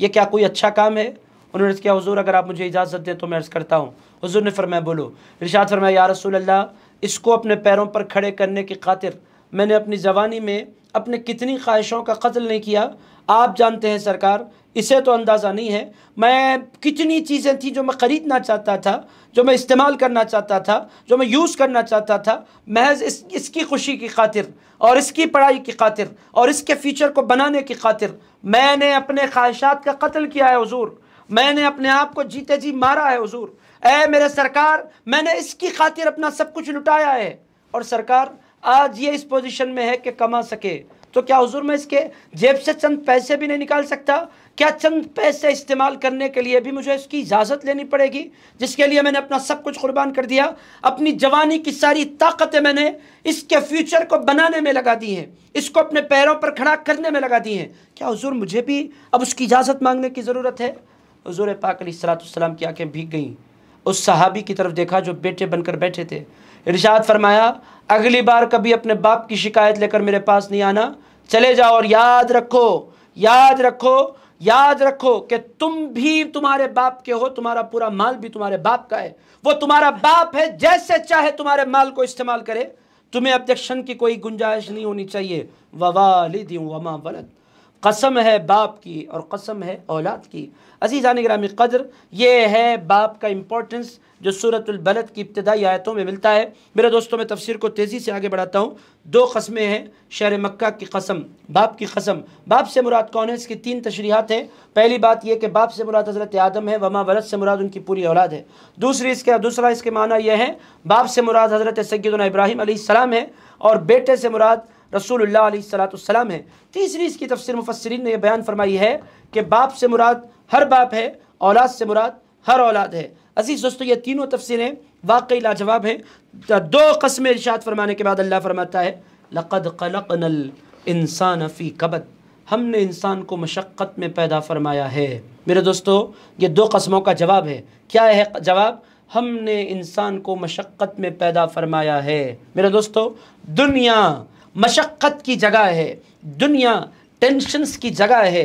ये क्या कोई अच्छा काम है उन्होंने कहा हजूर अगर आप मुझे इजाज़त दें तो मैं अर्ज़ करता हूँ हजूर ने फरमाया बोलो रिशात फरमाया या अल्लाह इसको अपने पैरों पर खड़े करने की खातिर मैंने अपनी जवानी में अपने कितनी ख्वाहिशों का कत्ल नहीं किया आप जानते हैं सरकार इसे तो अंदाज़ा नहीं है मैं कितनी चीज़ें थी जो मैं ख़रीदना चाहता था जो मैं इस्तेमाल करना चाहता था जो मैं यूज़ करना चाहता था महज इस, इसकी खुशी की खातिर और इसकी पढ़ाई की खातिर और इसके फ्यूचर को बनाने की खातिर मैंने अपने ख्वाहिशात का कत्ल किया है हजूर मैंने अपने आप को जीते जी मारा है हजूर ए मेरे सरकार मैंने इसकी खातिर अपना सब कुछ लुटाया है और सरकार आज ये इस पोजिशन में है कि कमा सके तो क्या हजूर मैं इसके जेब से चंद पैसे भी नहीं निकाल सकता क्या चंद पैसे इस्तेमाल करने के लिए भी मुझे इसकी इजाज़त लेनी पड़ेगी जिसके लिए मैंने अपना सब कुछ कुर्बान कर दिया अपनी जवानी की सारी ताकतें मैंने इसके फ्यूचर को बनाने में लगा दी हैं इसको अपने पैरों पर खड़ा करने में लगा दी हैं क्या हजूर मुझे भी अब उसकी इजाज़त मांगने की ज़रूरत है हजूर पाक सलाम की आँखें भीग गईं उस सहाबी की तरफ देखा जो बेटे बनकर बैठे थे इर्शाद फरमाया अगली बार कभी अपने बाप की शिकायत लेकर मेरे पास नहीं आना चले जाओ और याद रखो याद रखो याद रखो कि तुम भी तुम्हारे बाप के हो तुम्हारा पूरा माल भी तुम्हारे बाप का है वो तुम्हारा बाप है जैसे चाहे तुम्हारे माल को इस्तेमाल करे तुम्हें ऑब्जेक्शन की कोई गुंजाइश नहीं होनी चाहिए दी वमा वलद कसम है बाप की और कसम है औलाद की अजीज़ान ग्रामी कदर ये है बाप का इम्पोर्टेंस जो सूरतबलद की इब्तदाई आयतों में मिलता है मेरे दोस्तों में तफसर को तेज़ी से आगे बढ़ाता हूँ दो कस्में हैं शहर मक्का की कसम बाप की कसम बाप से मुराद कौन है इसकी तीन तशरीहत हैं पहली बात यह कि बाप से मुराद हज़रत आदम है वमा वलद से मुराद उनकी पूरी औलाद है दूसरी इसके दूसरा इसके माना यह है बाप से मुराद हज़रत सैदना इब्राहिम सलाम है और बेटे से मुराद रसूल सलाम है तीसरी इसकी तफसर मुफसरीन ने यह बयान फरमाई है कि बाप से मुराद हर बाप है औलाद से मुराद हर औलाद है अजीज़ दोस्तों ये तीनों तफसरें वाकई लाजवाब हैं दो कस्में इर्शात फरमाने के बाद अल्लाह फरमाता है लक़द कलक नल इंसान फ़ी कबद हमने इंसान को मशक्क़त में पैदा फरमाया है मेरे दोस्तों ये दो कस्मों का जवाब है क्या है जवाब हमने इंसान को मशक्क़त में पैदा फरमाया है मेरे दोस्तों दुनिया मशक्क़त की जगह है दुनिया टेंशनस की जगह है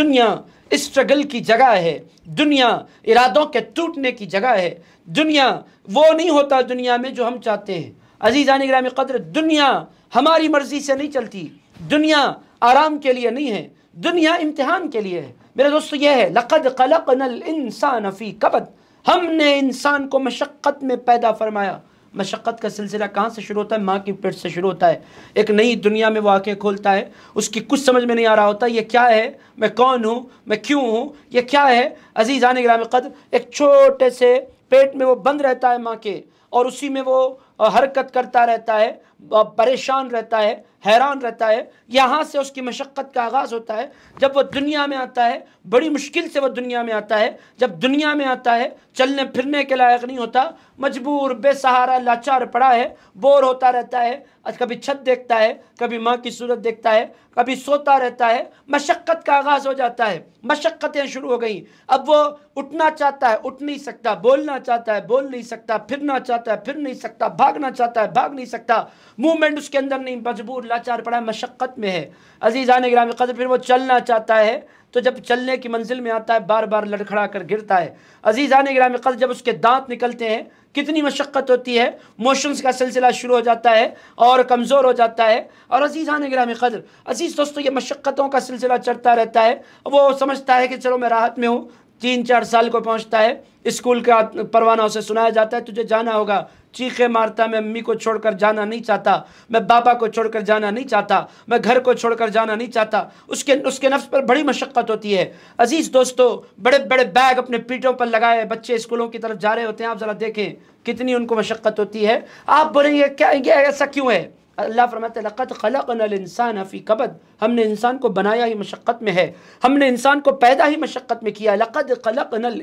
दुनिया स्ट्रगल की जगह है दुनिया इरादों के टूटने की जगह है दुनिया वो नहीं होता दुनिया में जो हम चाहते हैं अजीज़ान ग्राम कदर दुनिया हमारी मर्ज़ी से नहीं चलती दुनिया आराम के लिए नहीं है दुनिया इम्तहान के लिए है मेरे दोस्त यह है लक़द कलक नल इंसान अफ़ी कबद हमने इंसान को मशक्क़त में पैदा फरमाया मशक्क़त का सिलसिला कहाँ से शुरू होता है माँ की पेट से शुरू होता है एक नई दुनिया में वो आँखें खोलता है उसकी कुछ समझ में नहीं आ रहा होता ये क्या है मैं कौन हूँ मैं क्यों हूँ ये क्या है अजीज़ान ग्राम कदर एक छोटे से पेट में वो बंद रहता है माँ के और उसी में वो हरकत करता रहता है परेशान रहता है हैरान रहता है यहाँ से उसकी मशक्क़त का आगाज़ होता है जब वह दुनिया में आता है बड़ी मुश्किल से वह दुनिया में आता है जब दुनिया में आता है चलने फिरने के लायक नहीं होता मजबूर बेसहारा लाचार पड़ा है बोर होता रहता है कभी छत देखता है कभी माँ की सूरत देखता है कभी सोता रहता है मशक्क़त का आगाज़ हो जाता है मशक्क़तें शुरू हो गई अब वो उठना चाहता है उठ नहीं सकता बोलना चाहता है बोल नहीं सकता फिरना चाहता है फिर नहीं सकता भागना चाहता है भाग नहीं सकता मूवमेंट उसके अंदर नहीं मजबूर लाचार पड़ा है मशक्क़त में है अजीज़ान ग्राम कदर फिर वो चलना चाहता है तो जब चलने की मंजिल में आता है बार बार लड़खड़ा कर गिरता है अजीज़ान ग्राम कदर जब उसके दांत निकलते हैं कितनी मशक्क़त होती है मोशंस का सिलसिला शुरू हो जाता है और कमज़ोर हो जाता है और अजीज़ान ग्राम कदर अजीज़ दोस्तों ये मशक्क़तों का सिलसिला चढ़ता रहता है वो समझता है कि चलो मैं राहत में हूँ तीन चार साल को पहुंचता है स्कूल का परवाना उसे सुनाया जाता है तुझे जाना होगा चीखे मारता मैं अम्मी को छोड़कर जाना नहीं चाहता मैं बाबा को छोड़कर जाना नहीं चाहता मैं घर को छोड़कर जाना नहीं चाहता उसके उसके नफ्स पर बड़ी मशक्क़त होती है अज़ीज़ दोस्तों बड़े बड़े बैग अपने पीठों पर लगाए बच्चे स्कूलों की तरफ जा रहे होते हैं आप ज़रा देखें कितनी उनको मशक्क़त होती है आप बोलेंगे क्या ऐसा क्यों है अल्लाह फरमाते लक़त खलक़नसान फ़ी कबद हमने इंसान को बनाया ही मशक्क़त में है हमने इंसान को पैदा ही मशक्क़त में किया लक़द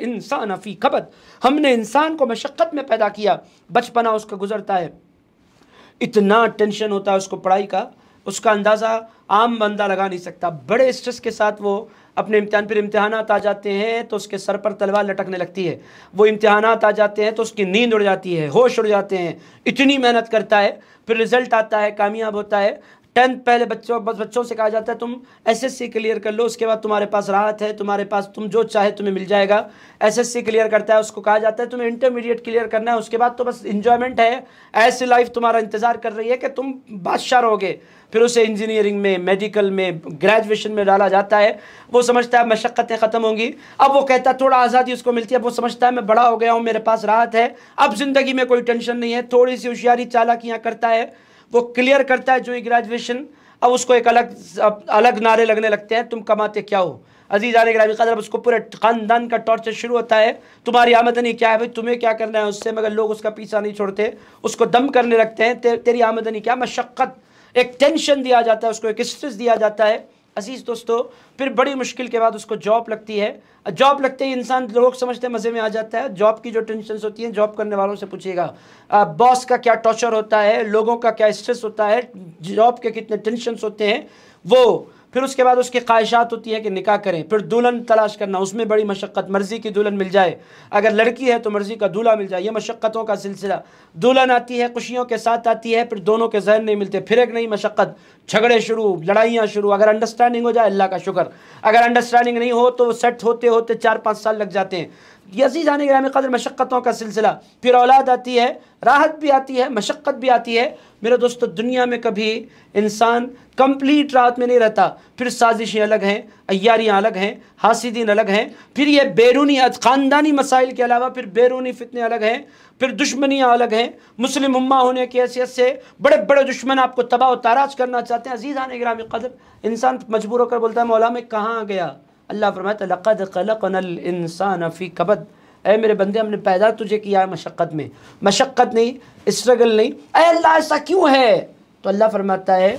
इंसान फ़ी कबद हमने इंसान को मशक्क़त में पैदा किया बचपना उसका गुजरता है इतना टेंशन होता है उसको पढ़ाई का उसका अंदाज़ा आम बंदा लगा नहीं सकता बड़े स्ट्रेस के साथ वो अपने इम्तहान पर इम्तहान आ जाते हैं तो उसके सर पर तलवार लटकने लगती है वो इम्तहान आ जाते हैं तो उसकी नींद उड़ जाती है होश उड़ जाते हैं इतनी मेहनत करता है फिर रिजल्ट आता है कामयाब होता है टेंथ पहले बच्चों बस बच्चों से कहा जाता है तुम एसएससी क्लियर कर लो उसके बाद तुम्हारे पास राहत है तुम्हारे पास तुम जो चाहे तुम्हें मिल जाएगा एसएससी क्लियर करता है उसको कहा जाता है तुम्हें इंटरमीडिएट क्लियर करना है उसके बाद तो बस इंजॉयमेंट है ऐसी लाइफ तुम्हारा इंतज़ार कर रही है कि तुम बादशाह रहोगे फिर उसे इंजीनियरिंग में मेडिकल में ग्रेजुएशन में डाला जाता है वो समझता है मशक्क़तें ख़त्म होंगी अब वो कहता है थोड़ा आज़ादी उसको मिलती है वो समझता है मैं बड़ा हो गया हूँ मेरे पास राहत है अब ज़िंदगी में कोई टेंशन नहीं है थोड़ी सी होशियारी चालाकियाँ करता है वो क्लियर करता है जो ग्रेजुएशन अब उसको एक अलग अलग नारे लगने लगते हैं तुम कमाते क्या हो अजीज़ आने ग्रामी कदर उसको पूरे ख़ानदान का टॉर्चर शुरू होता है तुम्हारी आमदनी क्या है भाई तुम्हें क्या करना है उससे मगर लोग उसका पीछा नहीं छोड़ते उसको दम करने लगते हैं ते, तेरी आमदनी क्या मशक्क़त एक टेंशन दिया जाता है उसको एक स्ट्रेस दिया जाता है अजीज़ दोस्तों फिर बड़ी मुश्किल के बाद उसको जॉब लगती है जॉब लगते ही इंसान लोग समझते मज़े में आ जाता है जॉब की जो टेंशन होती हैं जॉब करने वालों से पूछिएगा बॉस का क्या टॉर्चर होता है लोगों का क्या स्ट्रेस होता है जॉब के कितने टेंशन होते हैं वो फिर उसके बाद उसकी ख्वाहिशात होती है कि निकाह करें फिर दुल्हन तलाश करना उसमें बड़ी मशक्क़त मर्ज़ी की दुल्हन मिल जाए अगर लड़की है तो मर्ज़ी का दूल्हा मिल जाए यह मशक्क़तों का सिलसिला दुल्हन आती है खुशियों के साथ आती है फिर दोनों के जहन नहीं मिलते फिर एक नई मशक्क़त झगड़े शुरू लड़ाइयाँ शुरू अगर अंडरस्टैंडिंग हो जाए अल्लाह का शुक्र अगर अंडरस्टैंडिंग नहीं हो तो सेट होते होते चार पाँच साल लग जाते हैं यजीज़ आने ग्राम कदर मशक्क़तों का सिलसिला फिर औलाद आती है राहत भी आती है मशक्क़त भी आती है मेरे दोस्तों दुनिया में कभी इंसान कंप्लीट रात में नहीं रहता फिर साजिशें अलग हैं अयारियाँ अलग हैं हासिदीन अलग हैं फिर ये बैरूनी ख़ानदानी मसाइल के अलावा फिर बैरूनी फितने अलग हैं फिर दुश्मनियाँ अलग हैं मुस्लिम उम्मा होने की हैसियत से बड़े बड़े दुश्मन आपको तबाह ताराज करना चाहते हैं अजीज़ आने ग्राम कदर इंसान मजबूर होकर बोलता है मौला में कहाँ गया अल्लाह फरमाता लक़द कलकनल इंसान फ़ी कबद अरे मेरे बंदे हमने पैदा तुझे किया है मशक्क़त में मशक्क़त नहीं स्ट्रगल नहीं अरे अल्लाह ऐसा क्यों है तो अल्लाह फरमाता है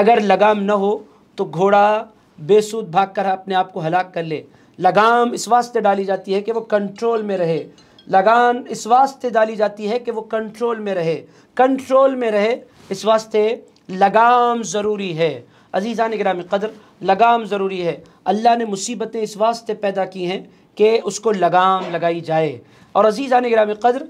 अगर लगाम न हो तो घोड़ा बेसूद भाग कर अपने आप को हलाक कर ले लगाम इस वास्ते डाली जाती है कि वो कंट्रोल में रहे लगाम इस वास्ते डाली जाती है कि वो कंट्रोल में रहे कंट्रोल में रहे इस वास्ते लगाम ज़रूरी है अजीज़ा ग्राम कदर लगाम ज़रूरी है अल्लाह ने मुसीबतें इस वास्ते पैदा की हैं कि उसको लगाम लगाई जाए और अजीज़ आने ग्राम कदर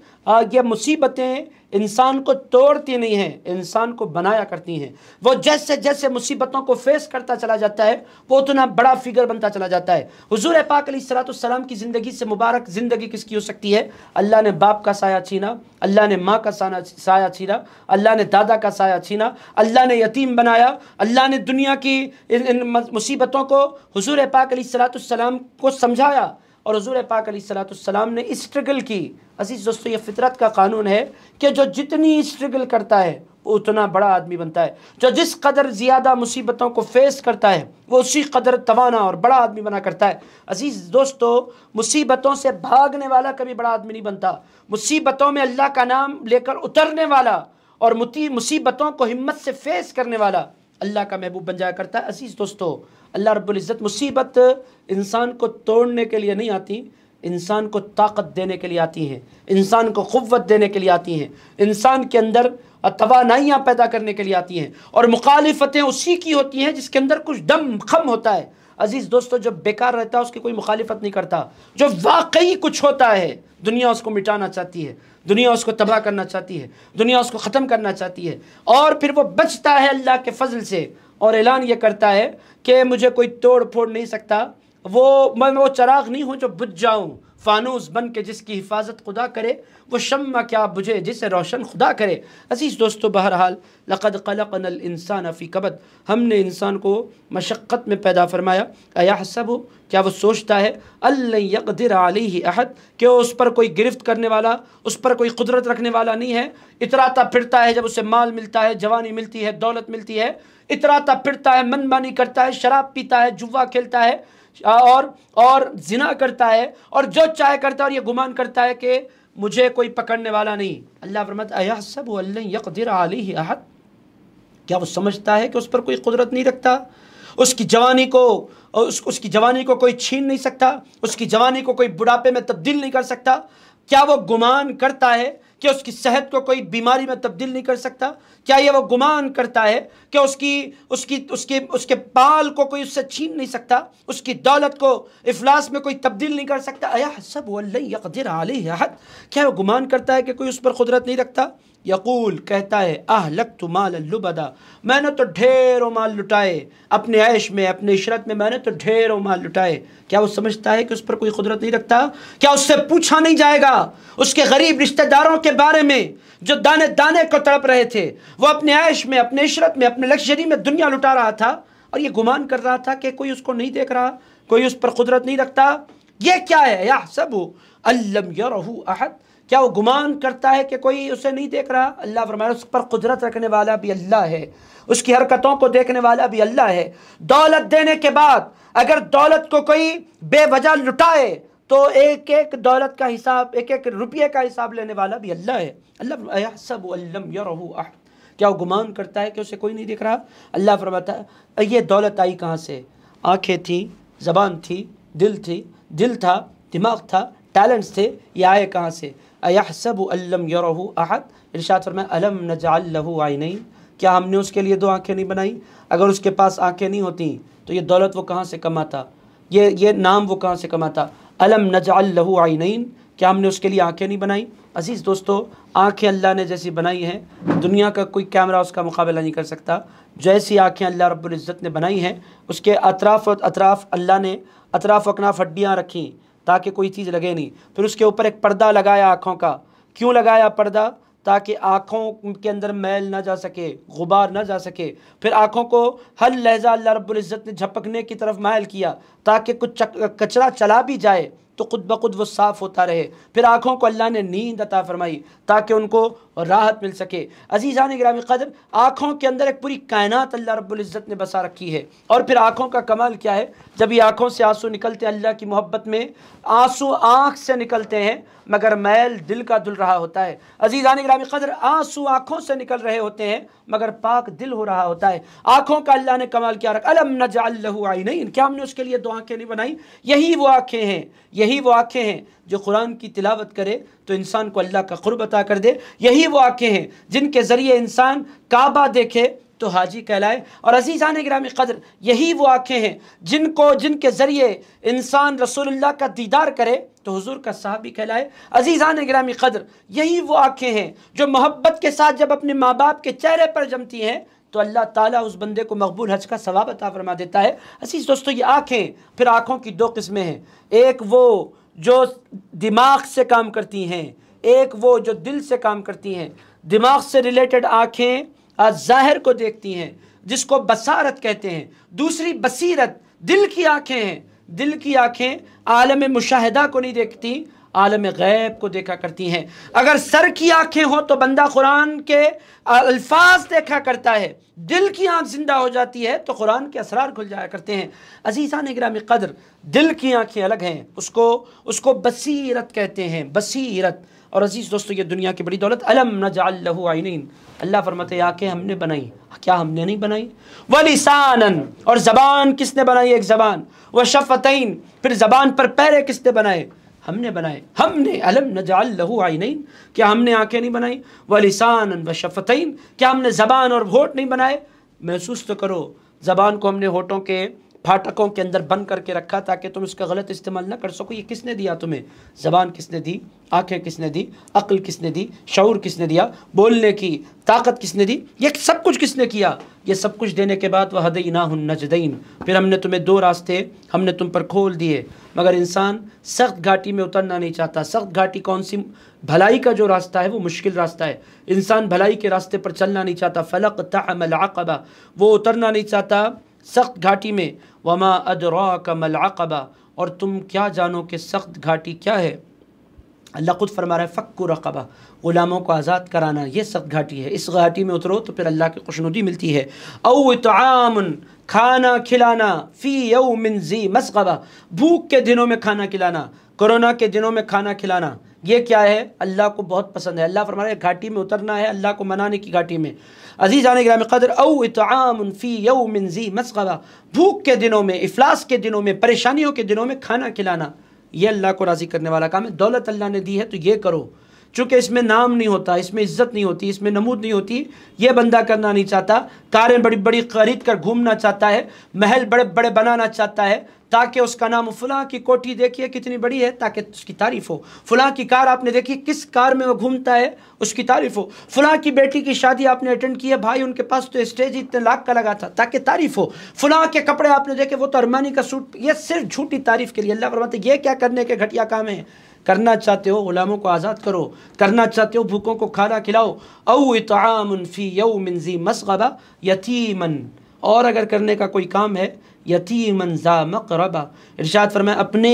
यह मुसीबतें इंसान को तोड़ती नहीं हैं इंसान को बनाया करती हैं वो जैसे जैसे मुसीबतों को फेस करता चला जाता है वो उतना बड़ा फिगर बनता चला जाता है हजूर पाक सलाम की ज़िंदगी से मुबारक ज़िंदगी किसकी हो सकती है अल्लाह ने बाप का साया छीना अल्लाह ने माँ का साना साया छीना अल्लाह ने दादा का साया छीना अल्लाह ने यतीम बनाया अल्लाह ने दुनिया की इन, मुसीबतों को हजूर पाक सलातम को समझाया और हजूर पाक सलाम ने स्ट्रगल की अजीज़ दोस्तों ये फितरत का कानून है कि जो जितनी स्ट्रगल करता है वो उतना बड़ा आदमी बनता है जो जिस कदर ज़्यादा मुसीबतों को फेस करता है वो उसी कदर तवाना और बड़ा आदमी बना करता है अजीज़ दोस्तों मुसीबतों से भागने वाला कभी बड़ा आदमी नहीं बनता मुसीबतों में अल्लाह का नाम लेकर उतरने वाला और मुसीबतों को हिम्मत से फेस करने वाला अल्लाह का महबूब बन जाया करता है अजीज़ दोस्तों अल्लाह रबुल्ज़त मुसीबत इंसान को तोड़ने के लिए नहीं आती इंसान को ताकत देने के लिए आती हैं इंसान को क़वत देने के लिए आती हैं इंसान के अंदर तोानाइयाँ पैदा करने के लिए आती हैं और मुखालफतें उसी की होती हैं जिसके अंदर कुछ दम खम होता है अज़ीज़ दोस्तों जब बेकार रहता है उसकी कोई मुखालफत नहीं करता जो वाकई कुछ होता है दुनिया उसको मिटाना चाहती है दुनिया उसको तबाह करना चाहती है दुनिया उसको ख़त्म करना चाहती है और फिर वो बचता है अल्लाह के फजल से और ऐलान ये करता है कि मुझे कोई तोड़ फोड़ नहीं सकता वो मैं वो चराग नहीं हूँ जो बुझ जाऊँ फानूस बन के जिसकी हिफाजत खुदा करे वो शम्मा क्या बुझे जिसे रोशन खुदा करे अजीज़ दोस्तों बहरहाल लक़द कलक नल इंसान अफ़ी कबत हमने इंसान को मशक्क़त में पैदा फरमाया अया हसब हो क्या वो सोचता है अल्लर आली ही अहद कि उस पर कोई गिरफ्त करने वाला उस पर कोई कुदरत रखने वाला नहीं है इतराता फिरता है जब उसे माल मिलता है जवानी मिलती है दौलत मिलती है इतराता फिरता है मनमानी करता है शराब पीता है जुआ खेलता है और और जिना करता है और जो चाहे करता है और ये गुमान करता है कि मुझे कोई पकड़ने वाला नहीं अल्लाह फरमत अया सब यकदिर आली अहद क्या वो समझता है कि उस पर कोई कुदरत नहीं रखता उसकी जवानी को उस, उसकी जवानी को कोई छीन नहीं सकता उसकी जवानी को कोई बुढ़ापे में तब्दील नहीं कर सकता क्या वो गुमान करता है कि उसकी सेहत को कोई बीमारी में तब्दील नहीं कर सकता क्या यह वो गुमान करता है कि उसकी उसकी उसके उसके पाल को कोई उससे छीन नहीं सकता उसकी दौलत को इफलास में कोई तब्दील नहीं कर सकता अया सब वल्लकदिर आली हद क्या वो गुमान करता है कि कोई उस पर कुदरत नहीं रखता यकूल कहता है आह लक तो माल लुबदा मैंने तो ढेरों माल लुटाए अपने ऐश में अपने इशरत में मैंने तो ढेरों माल लुटाए क्या वो समझता है कि उस पर कोई कुदरत नहीं रखता क्या उससे पूछा नहीं जाएगा उसके गरीब रिश्तेदारों के बारे में जो दाने दाने को तड़प रहे थे वो अपने ऐश में अपने इशरत में अपने लक्जरी में दुनिया लुटा रहा था और ये गुमान कर रहा था कि कोई उसको नहीं देख रहा कोई उस पर कुदरत नहीं रखता ये क्या है या सब अल्लम यू अहद क्या वो गुमान करता है कि कोई उसे नहीं देख रहा अल्लाह फरमाए उस पर कुदरत रखने वाला भी अल्लाह है उसकी हरकतों को देखने वाला भी अल्लाह है दौलत देने के बाद अगर दौलत को कोई बेवजह लुटाए तो एक एक दौलत का हिसाब एक एक रुपये का हिसाब लेने वाला भी अल्लाह है अल्लाह सब यू क्या वो गुमान करता है कि उसे कोई नहीं दिख रहा अल्लाह फरमाता ये दौलत आई कहाँ से आँखें थी ज़बान थी दिल थी दिल था दिमाग था टैलेंट्स थे ये आए कहाँ से अयसब अलम यू अहद इर्शाद फरमाए अलम आई नहीं क्या हमने उसके लिए दो आंखें नहीं बनाई अगर उसके पास आंखें नहीं होती तो ये दौलत वो कहाँ से कमाता ये ये नाम वो कहाँ से कमाता अलम आई नहीं क्या हमने उसके लिए आंखें नहीं बनाई अजीज़ दोस्तों आंखें अल्लाह ने जैसी बनाई हैं दुनिया का कोई कैमरा उसका मुकाबला नहीं कर सकता जैसी आंखें अल्लाह रब्बुल इज़्ज़त ने बनाई हैं उसके अतराफ़ अतराफ़ अल्लाह ने अतराफ़ अकनाफ हड्डियाँ रखी ताकि कोई चीज़ लगे नहीं फिर उसके ऊपर एक पर्दा लगाया आँखों का क्यों लगाया पर्दा ताकि आँखों के अंदर मैल ना जा सके गुबार ना जा सके फिर आँखों को हर लहजा अल्लाह रब्ज़त ने झपकने की तरफ मायल किया ताकि कुछ कचरा चला भी जाए तो खुद ब खुद वो साफ़ होता रहे फिर आँखों को अल्लाह ने नींद अता फरमाई ताकि उनको और राहत मिल सके अजीज़ान ग्रामी कदर आँखों के अंदर एक पूरी कायनात अल्लाह रब्ज़त ने बसा रखी है और फिर आँखों का कमाल क्या है जब ये आँखों से आंसू निकलते हैं अल्लाह की मोहब्बत में आंसू आँख से निकलते हैं मगर मैल दिल का धुल रहा होता है अजीज़ान ग्रामी कदर आंसू आँखों से निकल रहे होते हैं मगर पाक दिल हो रहा होता है आँखों का अल्लाह ने कमाल क्या रखा अलम नजा आई नहीं क्या हमने उसके लिए दो आँखें नहीं बनाई यही वो आँखें हैं यही वो आँखें हैं जो कुरान की तिलावत करे तो इंसान को अल्लाह का क़ुरब अता कर दे यही वो आँखें हैं जिनके ज़रिए इंसान काबा देखे तो हाजी कहलाए और अजीज़ान ग्राम कदर यही वो आँखें हैं जिनको जिनके ज़रिए इंसान रसोल्ला का दीदार करे तो हुजूर का साहबी कहलाए अजीज़ान ग्राम कदर यही वो आँखें हैं जो मोहब्बत के साथ जब अपने माँ बाप के चेहरे पर जमती हैं तो अल्लाह ताला उस बंदे को मकबूल हज का सवाब अता फरमा देता है असीज दोस्तों ये आँखें फिर आँखों की दो किस्में हैं एक वो जो दिमाग से काम करती हैं एक वो जो दिल से काम करती हैं दिमाग से रिलेटेड आँखें ज़ाहिर को देखती हैं जिसको बसारत कहते हैं दूसरी बसीरत दिल की आँखें हैं दिल की आँखें आलम मुशाहिदा को नहीं देखती आलम गैब को देखा करती हैं अगर सर की आँखें हों तो बंदा कुरान के अल्फाज देखा करता है दिल की आँख ज़िंदा हो जाती है तो कुरान के असरार खुल जाया करते हैं अजीज़ा ग्राम कदर दिल की आँखें अलग हैं उसको उसको बसीरत कहते हैं बसीरत और अजीज़ दोस्तों ये दुनिया की बड़ी दौलत अलम नजालहू अल्लाह फरमत आके हमने बनाई क्या हमने नहीं बनाई वलिसानन और ज़बान किसने बनाई एक ज़बान व शफ़तैन फिर ज़बान पर पैरे किसने बनाए हमने बनाए हमने अलम नजाल लहू नहीं क्या हमने आंखें नहीं बनाई व व शफ़तैन क्या हमने ज़बान और होट नहीं बनाए महसूस तो करो ज़बान को हमने होठों के फाटकों के अंदर बंद करके रखा ताकि तुम इसका गलत इस्तेमाल ना कर सको ये किसने दिया तुम्हें ज़बान किसने दी आंखें किसने दी अक्ल किसने दी शौर किसने दिया बोलने की ताकत किसने दी ये सब कुछ किसने किया ये सब कुछ देने के बाद वह हद ना नजदैन फिर हमने तुम्हें दो रास्ते हमने तुम पर खोल दिए मगर इंसान सख्त घाटी में उतरना नहीं चाहता सख्त घाटी कौन सी भलाई का जो रास्ता है वो मुश्किल रास्ता है इंसान भलाई के रास्ते पर चलना नहीं चाहता फलक तमलाकबा वो उतरना नहीं चाहता सख्त घाटी में वमा अदरा का मलाकबा और तुम क्या जानो कि सख्त घाटी क्या है अल्लाह खुद फरमा रहा है फ़क् रकबा ग़ुलामों को आज़ाद कराना ये सख्त घाटी है इस घाटी में उतरो तो फिर अल्लाह की खुशनुदी मिलती है अवतामन खाना खिलाना फ़ी यऊ मिनजी मसकबा भूख के दिनों में खाना खिलाना कोरोना के दिनों में खाना खिलाना ये क्या है अल्लाह को बहुत पसंद है अल्लाह फरमा घाटी में उतरना है अल्लाह को मनाने की घाटी में अजीज़ आने ग्राम कदर फ़ी यमिन मिनजी मसकबा भूख के दिनों में अफलास के दिनों में परेशानियों के दिनों में खाना खिलाना ये अल्लाह को राज़ी करने वाला काम है दौलत अल्लाह ने दी है तो ये करो चूँकि इसमें नाम नहीं होता इसमें इज्जत नहीं होती इसमें नमूद नहीं होती ये बंदा करना नहीं चाहता कारें बड़ी बड़ी खरीद कर घूमना चाहता है महल बड़े बड़े बनाना चाहता है ताकि उसका नाम फुला की कोठी देखिए कितनी बड़ी है ताकि उसकी तारीफ हो फुला की कार आपने देखी किस कार में वो घूमता है उसकी तारीफ हो फुला की बेटी की शादी आपने अटेंड की है भाई उनके पास तो स्टेज इतने लाख का लगा था ताकि तारीफ हो फुला के कपड़े आपने देखे वो तो अरमानी का सूट ये सिर्फ झूठी तारीफ के लिए अल्लाह बरमाते ये क्या करने के घटिया काम है करना चाहते हो गुलामों को आज़ाद करो करना चाहते हो भूखों को खाना खिलाओ अव इतामी यऊ मिनजी मसगबा यतीमन और अगर करने का कोई काम है यती मंजा मकरबा इर्शाद फरमाए अपने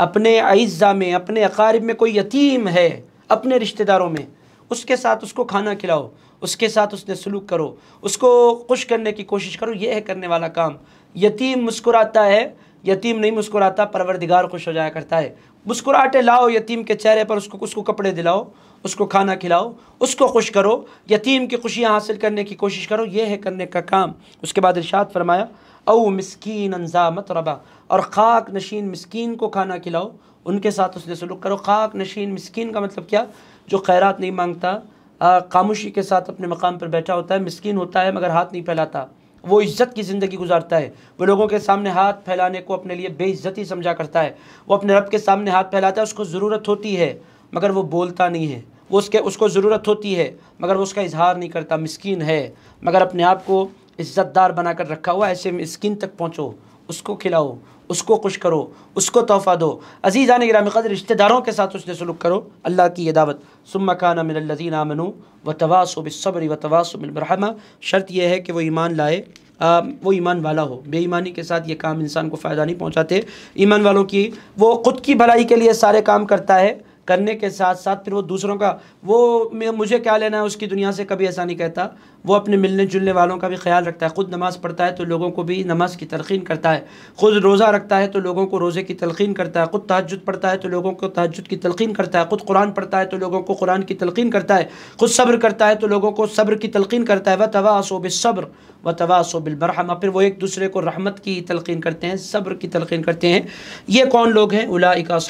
अपने अज्जा में अपने अकारब में कोई यतीम है अपने रिश्तेदारों में उसके साथ उसको खाना खिलाओ उसके साथ उसने सलूक करो उसको खुश करने की कोशिश करो ये है करने वाला काम यतीम मुस्कुराता है यतीम नहीं मुस्कुराता परवरदिगार खुश हो जाया करता है मुस्कुराटे लाओ यतीम के चेहरे पर उसको उसको कपड़े दिलाओ उसको खाना खिलाओ उसको खुश करो यतीम की खुशियाँ हासिल करने की कोशिश करो ये है करने का काम उसके बाद इर्शाद फरमाया ओ मस्किन अनजा रबा और ख़ाक नशीन मस्किन को खाना खिलाओ उनके साथ उसने सलूक करो ख़ाक नशीन मस्किन का मतलब क्या जो खैरात नहीं मांगता खामोशी के साथ अपने मकाम पर बैठा होता है मस्किन होता है मगर हाथ नहीं फैलाता वो इज़्ज़त की ज़िंदगी गुजारता है वो लोगों के सामने हाथ फैलाने को अपने लिए बेइज्जती समझा करता है वो अपने रब के सामने हाथ फैलाता है उसको ज़रूरत होती है मगर वो बोलता नहीं है वो उसके उसको ज़रूरत होती है मगर वो उसका इजहार नहीं करता मस्किन है मगर अपने आप को इज़्ज़तदार बनाकर रखा हुआ ऐसे मस्किन तक पहुँचो उसको खिलाओ उसको खुश करो उसको तोहफ़ा दो अजीज़ा ने ग्राम कदर रिश्तेदारों के साथ उसने सलूक करो अल्लाह की यह दावत सुम खाना मिनल्लिन आमनु व बिसबरी व तवासबरहमा शर्त यह है कि वो ईमान लाए आ, वो ईमान वाला हो बेईमानी के साथ ये काम इंसान को फ़ायदा नहीं पहुँचाते ईमान वालों की वो ख़ुद की भलाई के लिए सारे काम करता है करने के साथ साथ फिर वो दूसरों का वो मुझे क्या लेना है उसकी दुनिया से कभी ऐसा नहीं कहता वो अपने मिलने जुलने वालों का भी ख्याल रखता है ख़ुद नमाज़ पढ़ता है तो लोगों को भी नमाज़ की तलखीन करता है ख़ुद रोज़ा रखता है तो लोगों को रोज़े की तलखीन करता है ख़ुद तहजद पढ़ता है तो लोगों को तहजद की तलखीन करता है ख़ुद कुरान पढ़ता है तो लोगों को कुरान की तलखीन करता है ख़ुद सब्र करता है तो लोगों को सब्र की तलखीन करता है वह तवा असोब सब्र व तवासो बिलबरहमा फिर वो एक दूसरे को रहमत की तलकिन करते हैं सब्र की तलकिन करते हैं ये कौन लोग हैं उलाइका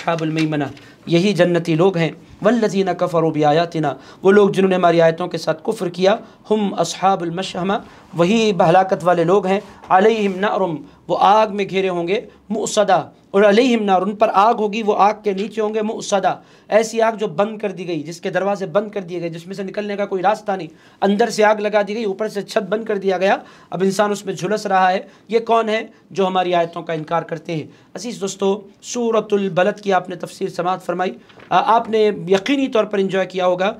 यही जन्नती लोग हैं वल्लजीना कफ़र आयातना वो लोग जिन्होंने हमारी आयतों के साथ कुफ़र किया हम असहाबुलमशहमा वही बहलाकत वाले लोग हैं अलहम नरम वो आग में घेरे होंगे मुसदा और अली नार उन पर आग होगी वो आग के नीचे होंगे मुसदा ऐसी आग जो बंद कर दी गई जिसके दरवाजे बंद कर दिए गए जिसमें से निकलने का कोई रास्ता नहीं अंदर से आग लगा दी गई ऊपर से छत बंद कर दिया गया अब इंसान उसमें झुलस रहा है ये कौन है जो हमारी आयतों का इनकार करते हैं असीस दोस्तों सूरतुलबलत की आपने तफसीर समात फरमाई आपने यकीनी तौर पर इंजॉय किया होगा